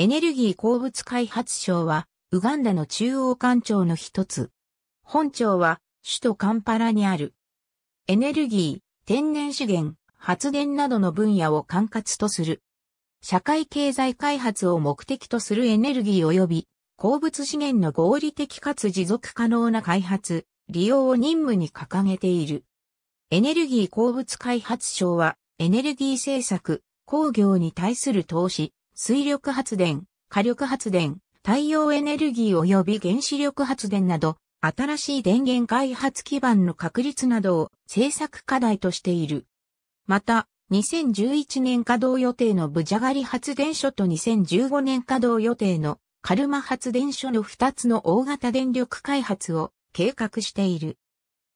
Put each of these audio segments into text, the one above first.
エネルギー鉱物開発省は、ウガンダの中央官庁の一つ。本庁は、首都カンパラにある。エネルギー、天然資源、発電などの分野を管轄とする。社会経済開発を目的とするエネルギー及び鉱物資源の合理的かつ持続可能な開発、利用を任務に掲げている。エネルギー鉱物開発省はエネルギー政策、工業に対する投資、水力発電、火力発電、太陽エネルギー及び原子力発電など、新しい電源開発基盤の確立などを政策課題としている。また、2011年稼働予定のブジャガリ発電所と2015年稼働予定のカルマ発電所の2つの大型電力開発を計画している。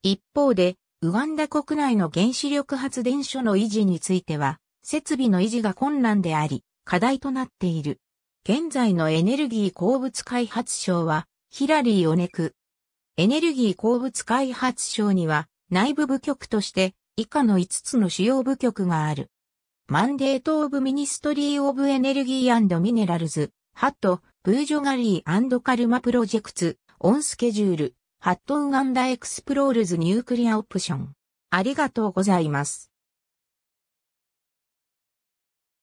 一方で、ウガンダ国内の原子力発電所の維持については、設備の維持が困難であり、課題となっている。現在のエネルギー鉱物開発省は、ヒラリー・オネク。エネルギー鉱物開発省には、内部部局として、以下の5つの主要部局がある。マンデート・オブ・ミニストリー・オブ・エネルギーミネラルズ、ハット、ブージョガリーカルマプロジェクツ、オンスケジュール、ハットンダ・エクスプロールズ・ニュークリア・オプション。ありがとうございます。